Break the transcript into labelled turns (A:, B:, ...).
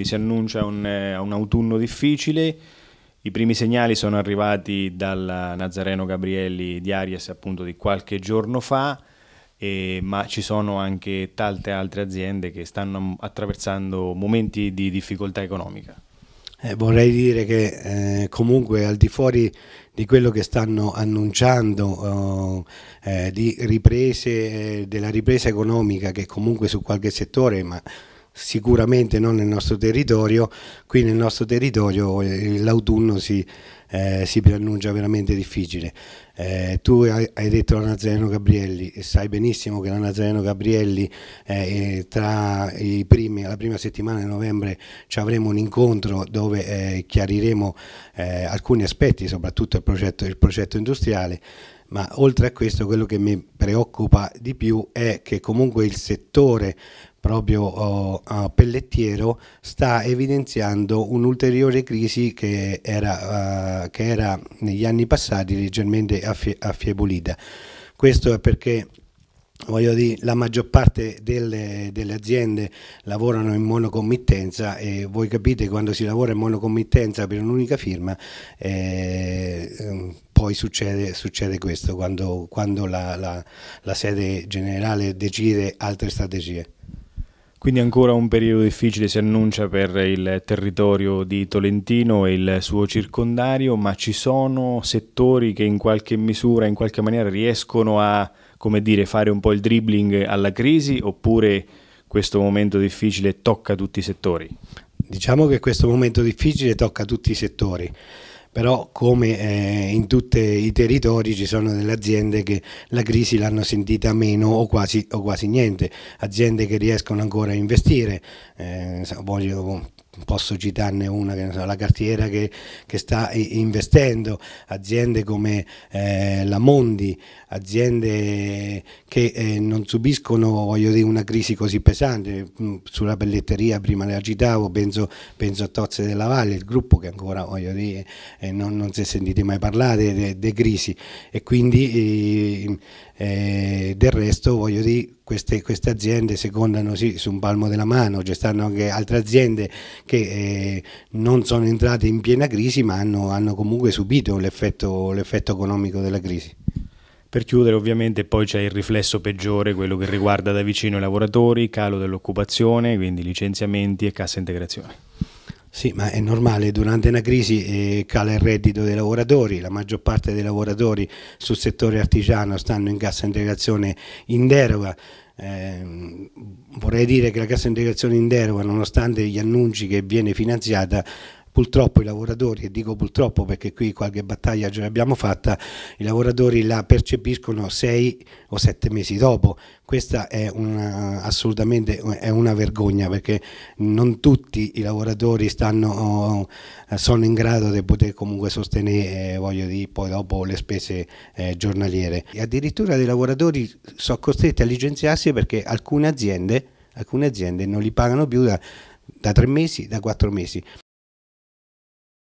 A: Si annuncia un, eh, un, autunno difficile, i primi segnali sono arrivati dal Nazareno Gabrielli di Aries appunto di qualche giorno fa, e, ma ci sono anche tante altre aziende che stanno attraversando momenti di difficoltà economica.
B: Eh, vorrei dire che eh, comunque al di fuori di quello che stanno annunciando eh, eh di riprese, eh, della ripresa economica che comunque su qualche settore, ma sicuramente non nel nostro territorio, qui nel nostro territorio eh, l'autunno si, eh, si preannuncia veramente difficile. Eh, tu hai, hai, detto la Nazareno Gabrielli, e sai benissimo che la Nazareno Gabrielli eh, eh tra primi, la prima settimana di novembre ci avremo un incontro dove eh, chiariremo alcuni aspetti, soprattutto il progetto, il progetto industriale ma oltre a questo quello che mi preoccupa di più è che comunque il settore proprio uh, Pellettiero sta evidenziando un'ulteriore crisi che era, uh, che era, negli anni passati leggermente affie affievolita. Questo è perché dire, la maggior parte delle, delle, aziende lavorano in monocommittenza e voi capite quando si lavora in monocommittenza per un'unica firma eh, ehm, poi succede, succede, questo quando, quando la, la, la sede generale decide altre strategie.
A: Quindi ancora un periodo difficile si annuncia per il territorio di Tolentino e il suo circondario, ma ci sono settori che in qualche misura, in qualche maniera riescono a, come dire, fare un po' il dribbling alla crisi oppure questo momento difficile tocca tutti i settori? Diciamo
B: che questo momento difficile tocca tutti i settori però come eh, in tutti i territori ci sono delle aziende che la crisi l'hanno sentita meno o quasi, o quasi niente, aziende che riescono ancora a investire, eh, voglio posso citarne una, che so, la cartiera che, che, sta investendo, aziende come eh, la Mondi, aziende che eh, non subiscono dire, una crisi così pesante, mm, sulla pelletteria prima le agitavo, penso, penso a Tozze della Valle, il gruppo che ancora dire, eh, non, non, si è sentito mai parlare di crisi e quindi eh, del resto voglio dire queste, queste, aziende secondano sì, su un palmo della mano, ci stanno anche altre aziende che eh, non sono entrate in piena crisi ma hanno, hanno comunque subito l'effetto
A: economico della crisi. Per chiudere ovviamente poi c'è il riflesso peggiore, quello che riguarda da vicino i lavoratori, calo dell'occupazione, quindi licenziamenti e cassa integrazione.
B: Sì, ma è normale, durante una crisi eh, cala il reddito dei lavoratori, la maggior parte dei lavoratori sul settore artigiano stanno in cassa integrazione in deroga, eh, vorrei dire che la cassa integrazione in deroga, nonostante gli annunci che viene finanziata, purtroppo i lavoratori, e dico purtroppo perché qui qualche battaglia già l'abbiamo fatta, i lavoratori la percepiscono sei o sette mesi dopo. Questa è una, assolutamente è una vergogna perché non tutti i lavoratori stanno, sono in grado di poter comunque sostenere voglio dire, poi dopo le spese eh, giornaliere. E addirittura dei lavoratori sono costretti a licenziarsi perché alcune aziende, alcune aziende non li pagano più da, da tre mesi, da quattro mesi.